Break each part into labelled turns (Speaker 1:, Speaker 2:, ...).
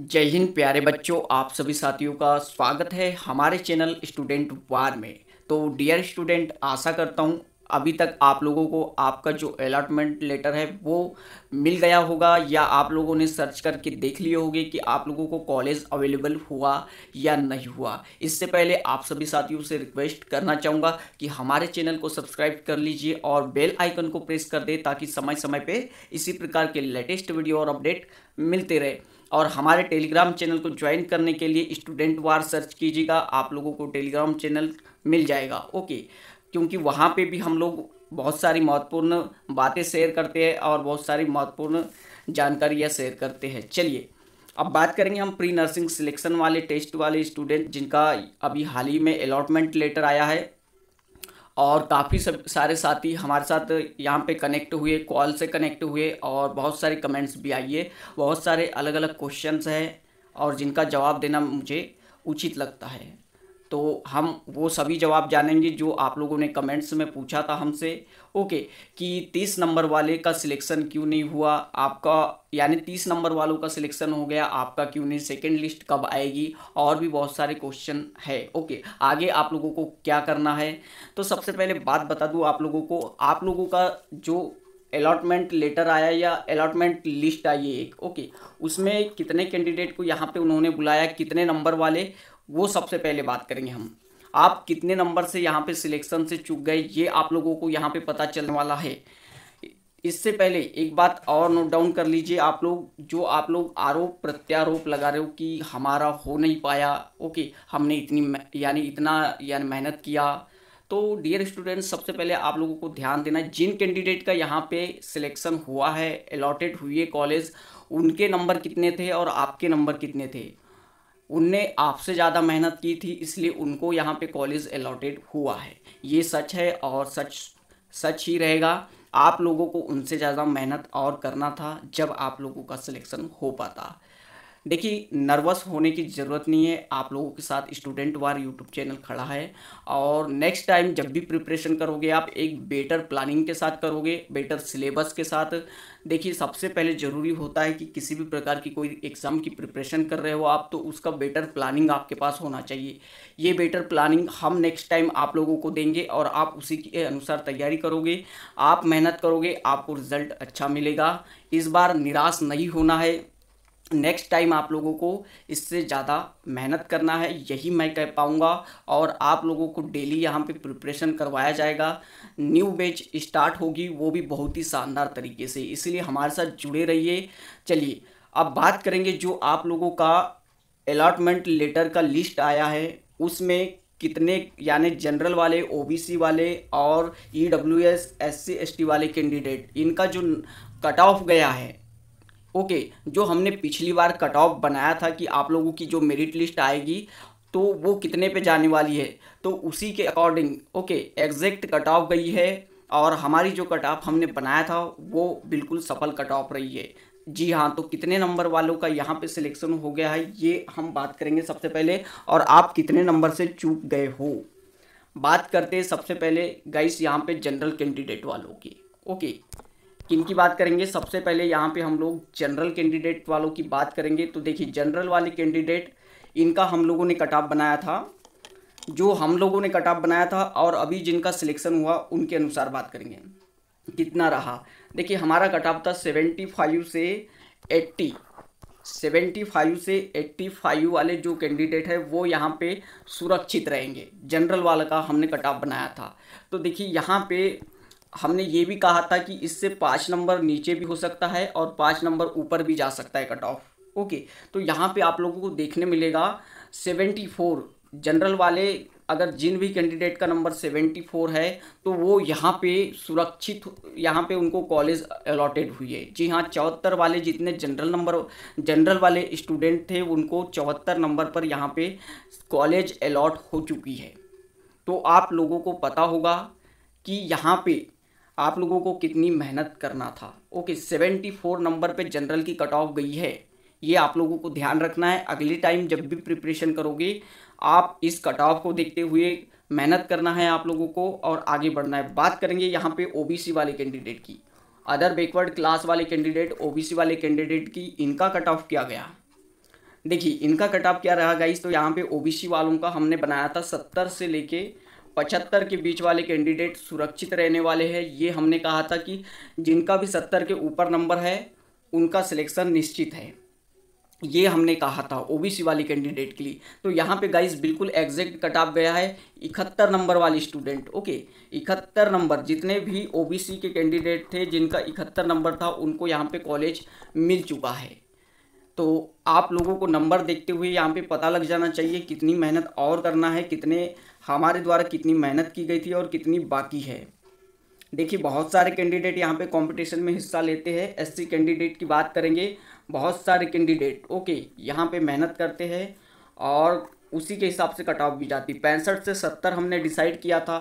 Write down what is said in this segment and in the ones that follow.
Speaker 1: जय हिंद प्यारे बच्चों आप सभी साथियों का स्वागत है हमारे चैनल स्टूडेंट वार में तो डियर स्टूडेंट आशा करता हूँ अभी तक आप लोगों को आपका जो अलाटमेंट लेटर है वो मिल गया होगा या आप लोगों ने सर्च करके देख लिए होंगे कि आप लोगों को कॉलेज अवेलेबल हुआ या नहीं हुआ इससे पहले आप सभी साथियों से रिक्वेस्ट करना चाहूँगा कि हमारे चैनल को सब्सक्राइब कर लीजिए और बेल आइकन को प्रेस कर दें ताकि समय समय पर इसी प्रकार के लेटेस्ट वीडियो और अपडेट मिलते रहे और हमारे टेलीग्राम चैनल को ज्वाइन करने के लिए स्टूडेंट वार सर्च कीजिएगा आप लोगों को टेलीग्राम चैनल मिल जाएगा ओके क्योंकि वहाँ पे भी हम लोग बहुत सारी महत्वपूर्ण बातें शेयर करते हैं और बहुत सारी महत्वपूर्ण जानकारियाँ शेयर करते हैं चलिए अब बात करेंगे हम प्री नर्सिंग सिलेक्शन वाले टेस्ट वाले स्टूडेंट जिनका अभी हाल ही में अलॉटमेंट लेटर आया है और काफ़ी सब सारे साथी हमारे साथ यहाँ पे कनेक्ट हुए कॉल से कनेक्ट हुए और बहुत सारे कमेंट्स भी आई है बहुत सारे अलग अलग क्वेश्चंस हैं और जिनका जवाब देना मुझे उचित लगता है तो हम वो सभी जवाब जानेंगे जो आप लोगों ने कमेंट्स में पूछा था हमसे ओके कि तीस नंबर वाले का सिलेक्शन क्यों नहीं हुआ आपका यानी तीस नंबर वालों का सिलेक्शन हो गया आपका क्यों नहीं सेकेंड लिस्ट कब आएगी और भी बहुत सारे क्वेश्चन है ओके आगे आप लोगों को क्या करना है तो सबसे पहले बात बता दूँ आप लोगों को आप लोगों का जो अलॉटमेंट लेटर आया या अलॉटमेंट लिस्ट आई है एक ओके उसमें कितने कैंडिडेट को यहाँ पे उन्होंने बुलाया कितने नंबर वाले वो सबसे पहले बात करेंगे हम आप कितने नंबर से यहाँ पे सिलेक्शन से चुक गए ये आप लोगों को यहाँ पे पता चलने वाला है इससे पहले एक बात और नोट डाउन कर लीजिए आप लोग जो आप लोग आरोप प्रत्यारोप लगा रहे हो कि हमारा हो नहीं पाया ओके हमने इतनी यानी इतना यानी मेहनत किया तो डियर स्टूडेंट्स सबसे पहले आप लोगों को ध्यान देना जिन कैंडिडेट का यहाँ पे सिलेक्शन हुआ है अलॉटेड हुई है कॉलेज उनके नंबर कितने थे और आपके नंबर कितने थे उनने आपसे ज़्यादा मेहनत की थी इसलिए उनको यहाँ पे कॉलेज अलॉटेड हुआ है ये सच है और सच सच ही रहेगा आप लोगों को उनसे ज़्यादा मेहनत और करना था जब आप लोगों का सिलेक्शन हो पाता देखिए नर्वस होने की ज़रूरत नहीं है आप लोगों के साथ स्टूडेंट वार यूट्यूब चैनल खड़ा है और नेक्स्ट टाइम जब भी प्रिपरेशन करोगे आप एक बेटर प्लानिंग के साथ करोगे बेटर सिलेबस के साथ देखिए सबसे पहले ज़रूरी होता है कि किसी भी प्रकार की कोई एग्ज़ाम की प्रिपरेशन कर रहे हो आप तो उसका बेटर प्लानिंग आपके पास होना चाहिए ये बेटर प्लानिंग हम नेक्स्ट टाइम आप लोगों को देंगे और आप उसी के अनुसार तैयारी करोगे आप मेहनत करोगे आपको रिज़ल्ट अच्छा मिलेगा इस बार निराश नहीं होना है नेक्स्ट टाइम आप लोगों को इससे ज़्यादा मेहनत करना है यही मैं कह पाऊँगा और आप लोगों को डेली यहाँ पे प्रिपरेशन करवाया जाएगा न्यू बैच स्टार्ट होगी वो भी बहुत ही शानदार तरीके से इसलिए हमारे साथ जुड़े रहिए चलिए अब बात करेंगे जो आप लोगों का अलाटमेंट लेटर का लिस्ट आया है उसमें कितने यानी जनरल वाले ओबीसी वाले और ईडब्ल्यूएस एससी एसटी वाले कैंडिडेट इनका जो कट ऑफ गया है ओके okay, जो हमने पिछली बार कट ऑफ बनाया था कि आप लोगों की जो मेरिट लिस्ट आएगी तो वो कितने पे जाने वाली है तो उसी के according okay exact cut off गई है और हमारी जो कट ऑफ हमने बनाया था वो बिल्कुल सफल कट ऑफ रही है जी हाँ तो कितने नंबर वालों का यहाँ पे सिलेक्शन हो गया है ये हम बात करेंगे सबसे पहले और आप कितने नंबर से चूक गए हो बात करते हैं सबसे पहले गाइस यहाँ पे जनरल कैंडिडेट वालों की ओके किन की बात करेंगे सबसे पहले यहाँ पे हम लोग जनरल कैंडिडेट वालों की बात करेंगे तो देखिए जनरल वाले कैंडिडेट इनका हम लोगों ने कट ऑफ बनाया था जो हम लोगों ने कट ऑफ बनाया था और अभी जिनका सिलेक्शन हुआ उनके अनुसार बात करेंगे कितना रहा देखिए हमारा कट ऑफ था सेवेंटी फाइव से एट्टी सेवेंटी फाइव से एट्टी फाइव वाले जो कैंडिडेट है वो यहाँ पे सुरक्षित रहेंगे जनरल वाले का हमने कट ऑफ बनाया था तो देखिए यहाँ पे हमने ये भी कहा था कि इससे पाँच नंबर नीचे भी हो सकता है और पाँच नंबर ऊपर भी जा सकता है कट ऑफ ओके तो यहाँ पे आप लोगों को देखने मिलेगा सेवेंटी फोर जनरल वाले अगर जिन भी कैंडिडेट का नंबर सेवेंटी फोर है तो वो यहाँ पे सुरक्षित यहाँ पे उनको कॉलेज अलॉटेड हुई है जी हाँ चौहत्तर वाले जितने जनरल नंबर जनरल वाले स्टूडेंट थे उनको चौहत्तर नंबर पर यहाँ पे कॉलेज अलॉट हो चुकी है तो आप लोगों को पता होगा कि यहाँ पे आप लोगों को कितनी मेहनत करना था ओके सेवेंटी फोर नंबर पे जनरल की कट ऑफ गई है ये आप लोगों को ध्यान रखना है अगले टाइम जब भी प्रिपरेशन करोगे आप इस कट ऑफ को देखते हुए मेहनत करना है आप लोगों को और आगे बढ़ना है बात करेंगे यहाँ पे ओबीसी वाले कैंडिडेट की अदर बैकवर्ड क्लास वाले कैंडिडेट ओबीसी वाले कैंडिडेट की इनका कट ऑफ क्या गया देखिए इनका कट ऑफ क्या रहा गाइस तो यहाँ पे ओबीसी वालों का हमने बनाया था सत्तर से लेके पचहत्तर के बीच वाले कैंडिडेट सुरक्षित रहने वाले हैं ये हमने कहा था कि जिनका भी सत्तर के ऊपर नंबर है उनका सिलेक्शन निश्चित है ये हमने कहा था ओबीसी वाली कैंडिडेट के लिए तो यहाँ पे गाइस बिल्कुल एग्जैक्ट कट ऑफ गया है इकहत्तर नंबर वाली स्टूडेंट ओके इकहत्तर नंबर जितने भी ओबीसी के कैंडिडेट थे जिनका इकहत्तर नंबर था उनको यहाँ पे कॉलेज मिल चुका है तो आप लोगों को नंबर देखते हुए यहाँ पे पता लग जाना चाहिए कितनी मेहनत और करना है कितने हमारे द्वारा कितनी मेहनत की गई थी और कितनी बाकी है देखिए बहुत सारे कैंडिडेट यहाँ पे कंपटीशन में हिस्सा लेते हैं एससी कैंडिडेट की बात करेंगे बहुत सारे कैंडिडेट ओके यहाँ पे मेहनत करते हैं और उसी के हिसाब से कट ऑफ भी जाती पैंसठ से सत्तर हमने डिसाइड किया था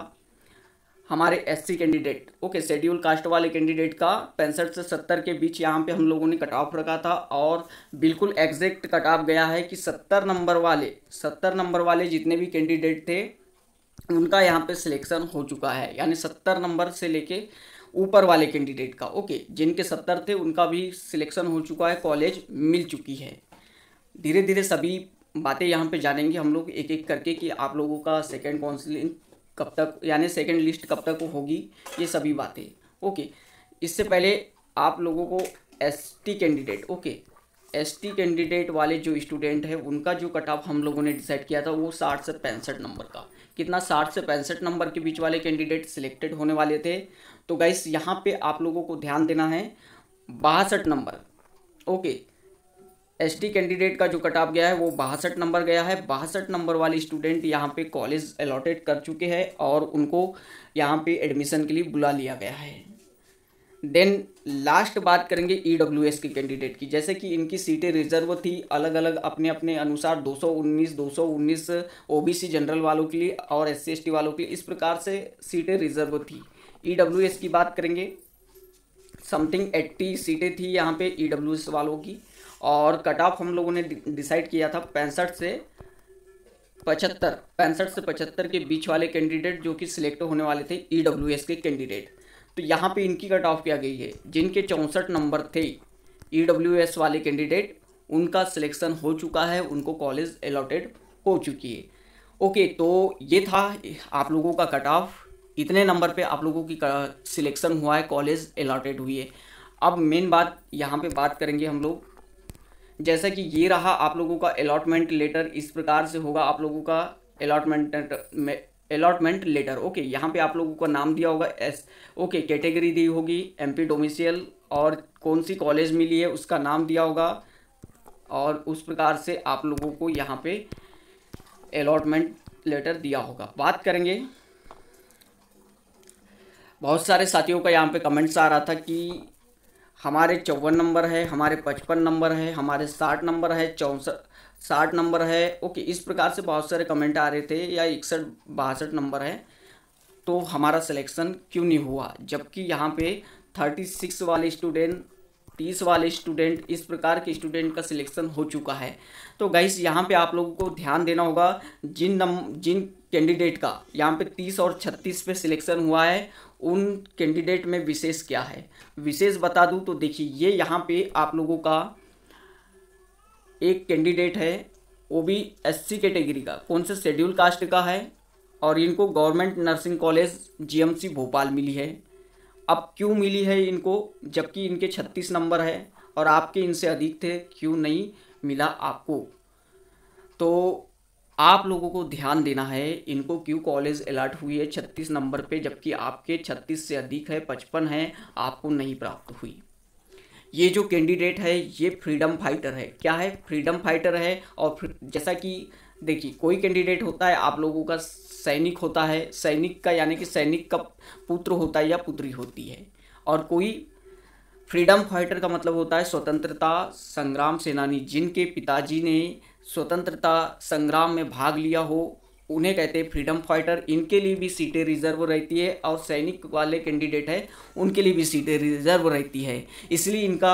Speaker 1: हमारे SC candidate okay schedule caste वाले कैंडिडेट का पैंसठ से सत्तर के बीच यहाँ पे हम लोगों ने कट ऑफ रखा था और बिल्कुल एग्जैक्ट कट ऑफ गया है कि सत्तर नंबर वाले सत्तर नंबर वाले जितने भी कैंडिडेट थे उनका यहाँ पे सिलेक्शन हो चुका है यानी सत्तर नंबर से लेके ऊपर वाले कैंडिडेट का ओके जिनके सत्तर थे उनका भी सिलेक्शन हो चुका है कॉलेज मिल चुकी है धीरे धीरे सभी बातें यहाँ पे जानेंगे हम लोग एक एक करके कि आप लोगों का सेकेंड काउंसिलिंग कब तक यानी सेकेंड लिस्ट कब तक होगी ये सभी बातें ओके इससे पहले आप लोगों को S T candidate okay S T candidate वाले जो स्टूडेंट हैं उनका जो कट ऑफ हम लोगों ने डिसाइड किया था वो साठ से पैंसठ नंबर का कितना साठ से पैंसठ नंबर के बीच वाले कैंडिडेट सिलेक्टेड होने वाले थे तो गाइस यहाँ पे आप लोगों को ध्यान देना है बासठ नंबर ओके एसटी कैंडिडेट का जो कट ऑफ गया है वो बासठ नंबर गया है बासठ नंबर वाले स्टूडेंट यहाँ पे कॉलेज अलॉटेड कर चुके हैं और उनको यहाँ पे एडमिशन के लिए बुला लिया गया है देन लास्ट बात करेंगे ई डब्ल्यू एस के कैंडिडेट की जैसे कि इनकी सीटें रिजर्व थी अलग अलग अपने अपने अनुसार 219 219 ओबीसी जनरल वालों के लिए और एस सी वालों के लिए इस प्रकार से सीटें रिजर्व थी ई डब्ल्यू एस की बात करेंगे समथिंग एट्टी सीटें थी यहाँ पे ई e वालों की और कट ऑफ हम लोगों ने डिसाइड किया था पैंसठ से पचहत्तर पैंसठ से पचहत्तर के बीच वाले कैंडिडेट जो कि सिलेक्ट होने वाले थे ई e के कैंडिडेट तो यहाँ पे इनकी कट ऑफ किया गई है जिनके चौंसठ नंबर थे ई e वाले कैंडिडेट उनका सिलेक्शन हो चुका है उनको कॉलेज अलॉटेड हो चुकी है ओके तो ये था आप लोगों का कट ऑफ कितने नंबर पे आप लोगों की सिलेक्शन हुआ है कॉलेज अलाटेड हुई है अब मेन बात यहाँ पे बात करेंगे हम लोग जैसा कि ये रहा आप लोगों का अलॉटमेंट लेटर इस प्रकार से होगा आप लोगों का अलॉटमेंट अलॉटमेंट लेटर ओके यहाँ पे आप लोगों का नाम दिया होगा एस ओके कैटेगरी दी होगी एम पी और कौन सी कॉलेज मिली है उसका नाम दिया होगा और उस प्रकार से आप लोगों को यहाँ पे अलॉटमेंट लेटर दिया होगा बात करेंगे बहुत सारे साथियों का यहाँ पे कमेंट्स आ रहा था कि हमारे चौवन नंबर है हमारे पचपन नंबर है हमारे साठ नंबर है चौंसठ साठ नंबर है ओके इस प्रकार से बहुत सारे कमेंट आ रहे थे या इकसठ बासठ नंबर है तो हमारा सिलेक्शन क्यों नहीं हुआ जबकि यहाँ पे थर्टी सिक्स वाले स्टूडेंट तीस वाले स्टूडेंट इस प्रकार के स्टूडेंट का सिलेक्शन हो चुका है तो गाइस यहाँ पे आप लोगों को ध्यान देना होगा जिन नम जिन कैंडिडेट का यहाँ पे तीस और छत्तीस पे सिलेक्शन हुआ है उन कैंडिडेट में विशेष क्या है विशेष बता दूँ तो देखिए ये यहाँ पे आप लोगों का एक कैंडिडेट है वो भी एस कैटेगरी का कौन से शेड्यूल कास्ट का है और इनको गवर्नमेंट नर्सिंग कॉलेज सी भोपाल मिली है अब क्यों मिली है इनको जबकि इनके छत्तीस नंबर है और आपके इनसे अधिक थे क्यों नहीं मिला आपको तो आप लोगों को ध्यान देना है इनको क्यों कॉलेज अलर्ट हुई है छत्तीस नंबर पे जबकि आपके छत्तीस से अधिक है पचपन है आपको नहीं प्राप्त हुई ये जो कैंडिडेट है ये फ्रीडम फाइटर है क्या है फ्रीडम फाइटर है और जैसा कि देखिए कोई कैंडिडेट होता है आप लोगों का सैनिक होता है सैनिक का यानी कि सैनिक का पुत्र होता है या पुत्री होती है और कोई फ्रीडम फाइटर का मतलब होता है स्वतंत्रता संग्राम सेनानी जिनके पिताजी ने स्वतंत्रता संग्राम में भाग लिया हो उन्हें कहते हैं फ्रीडम फाइटर इनके लिए भी सीटें रिजर्व रहती है और सैनिक वाले कैंडिडेट हैं उनके लिए भी सीटें रिजर्व रहती है इसलिए इनका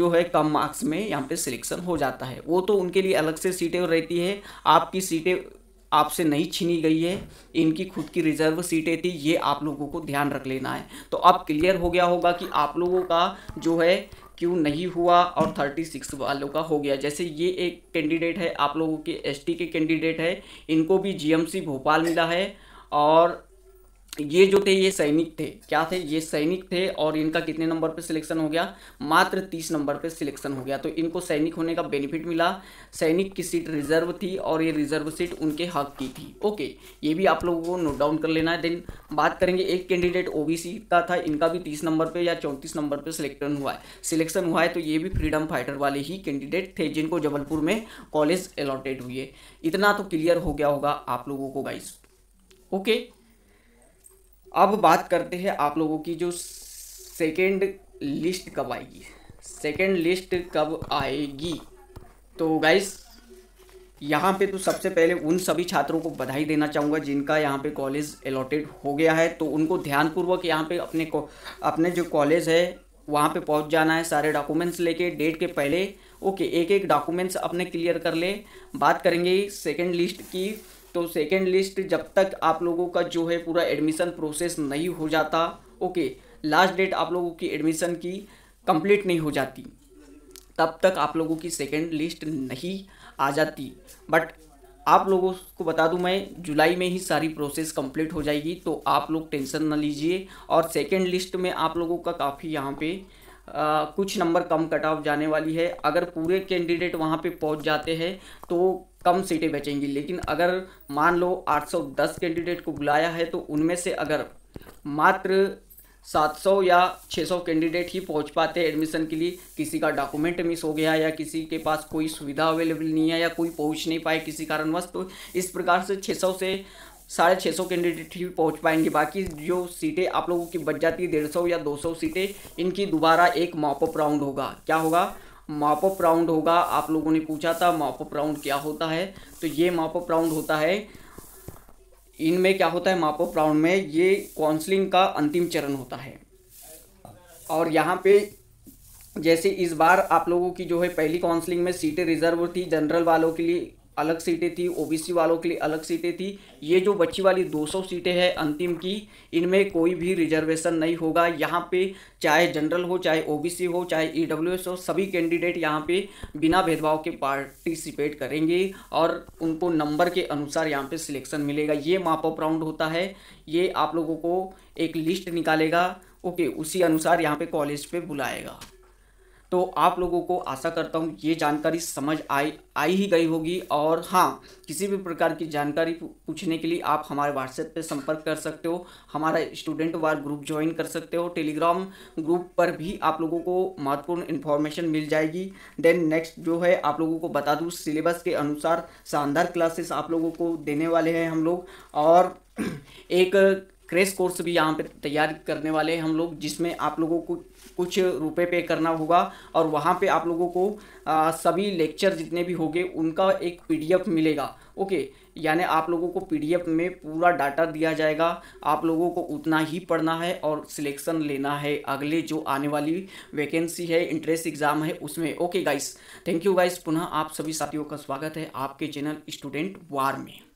Speaker 1: जो है कम मार्क्स में यहाँ पे सिलेक्शन हो जाता है वो तो उनके लिए अलग से सीटें रहती है आपकी सीटें आपसे नहीं छीनी गई है इनकी खुद की रिजर्व सीटें थी ये आप लोगों को ध्यान रख लेना है तो अब क्लियर हो गया होगा कि आप लोगों का जो है क्यों नहीं हुआ और थर्टी सिक्स वालों का हो गया जैसे ये एक कैंडिडेट है आप लोगों के एसटी के कैंडिडेट है इनको भी जीएमसी भोपाल मिला है और ये जो थे ये सैनिक थे क्या थे ये सैनिक थे और इनका कितने नंबर पे सिलेक्शन हो गया मात्र तीस नंबर पे सिलेक्शन हो गया तो इनको सैनिक होने का बेनिफिट मिला सैनिक की सीट रिजर्व थी और ये रिजर्व सीट उनके हक की थी ओके ये भी आप लोगों को नोट डाउन कर लेना है देन बात करेंगे एक कैंडिडेट ओ का था इनका भी तीस नंबर पर या चौंतीस नंबर पर सिलेक्शन हुआ है सिलेक्शन हुआ है तो ये भी फ्रीडम फाइटर वाले ही कैंडिडेट थे जिनको जबलपुर में कॉलेज अलॉटेड हुए इतना तो क्लियर हो गया होगा आप लोगों को गाइस ओके अब बात करते हैं आप लोगों की जो सेकेंड लिस्ट कब आएगी सेकेंड लिस्ट कब आएगी तो गाइस यहाँ पे तो सबसे पहले उन सभी छात्रों को बधाई देना चाहूँगा जिनका यहाँ पे कॉलेज अलॉटेड हो गया है तो उनको ध्यानपूर्वक यहाँ पे अपने को अपने जो कॉलेज है वहाँ पे पहुँच जाना है सारे डॉक्यूमेंट्स लेके डेट के पहले ओके एक एक डॉक्यूमेंट्स अपने क्लियर कर ले बात करेंगे सेकेंड लिस्ट की तो सेकेंड लिस्ट जब तक आप लोगों का जो है पूरा एडमिशन प्रोसेस नहीं हो जाता ओके लास्ट डेट आप लोगों की एडमिशन की कंप्लीट नहीं हो जाती तब तक आप लोगों की सेकेंड लिस्ट नहीं आ जाती बट आप लोगों को बता दूं मैं जुलाई में ही सारी प्रोसेस कंप्लीट हो जाएगी तो आप लोग टेंशन ना लीजिए और सेकेंड लिस्ट में आप लोगों का काफ़ी यहाँ पे आ, कुछ नंबर कम कट ऑफ जाने वाली है अगर पूरे कैंडिडेट वहाँ पे पहुँच जाते हैं तो कम सीटें बचेंगी लेकिन अगर मान लो 810 कैंडिडेट को बुलाया है तो उनमें से अगर मात्र 700 या 600 कैंडिडेट ही पहुंच पाते हैं एडमिशन के लिए किसी का डॉक्यूमेंट मिस हो गया या किसी के पास कोई सुविधा अवेलेबल नहीं है या कोई पहुंच नहीं पाए किसी कारणवश तो इस प्रकार से 600 से साढ़े छः सौ कैंडिडेट ही पहुँच पाएंगे बाकी जो सीटें आप लोगों की बच जाती है डेढ़ सौ या दो सौ सीटें इनकी दोबारा एक मॉपअप राउंड होगा क्या होगा मॉपअप राउंड होगा आप लोगों ने पूछा था मॉपअप राउंड क्या होता है तो ये मॉपअप राउंड होता है इनमें क्या होता है मॉपअप राउंड में ये काउंसलिंग का अंतिम चरण होता है और यहाँ पे जैसे इस बार आप लोगों की जो है पहली काउंसलिंग में सीटें रिजर्व थी जनरल वालों के लिए अलग सीटें थी ओबीसी वालों के लिए अलग सीटें थी ये जो बची वाली 200 सीटें हैं अंतिम की इनमें कोई भी रिजर्वेशन नहीं होगा यहाँ पे चाहे जनरल हो चाहे ओबीसी हो चाहे ई e हो सभी कैंडिडेट यहाँ पे बिना भेदभाव के पार्टिसिपेट करेंगे और उनको नंबर के अनुसार यहाँ पे सिलेक्शन मिलेगा ये मापअप राउंड होता है ये आप लोगों को एक लिस्ट निकालेगा ओके उसी अनुसार यहाँ पर कॉलेज पर बुलाएगा तो आप लोगों को आशा करता हूँ ये जानकारी समझ आई आई ही गई होगी और हाँ किसी भी प्रकार की जानकारी पूछने के लिए आप हमारे व्हाट्सएप पे संपर्क कर सकते हो हमारा स्टूडेंट वार ग्रुप ज्वाइन कर सकते हो टेलीग्राम ग्रुप पर भी आप लोगों को महत्वपूर्ण इन्फॉर्मेशन मिल जाएगी देन नेक्स्ट जो है आप लोगों को बता दूँ सिलेबस के अनुसार शानदार क्लासेस आप लोगों को देने वाले हैं हम लोग और एक क्रेश कोर्स भी यहाँ पे तैयार करने वाले हैं हम लोग जिसमें आप लोगों को कुछ रुपए पे करना होगा और वहाँ पे आप लोगों को आ, सभी लेक्चर जितने भी होंगे उनका एक पीडीएफ मिलेगा ओके यानी आप लोगों को पीडीएफ में पूरा डाटा दिया जाएगा आप लोगों को उतना ही पढ़ना है और सिलेक्शन लेना है अगले जो आने वाली वैकेंसी है इंट्रेंस एग्ज़ाम है उसमें okay guys thank you guys पुनः आप सभी साथियों का स्वागत है आपके चैनल स्टूडेंट वार में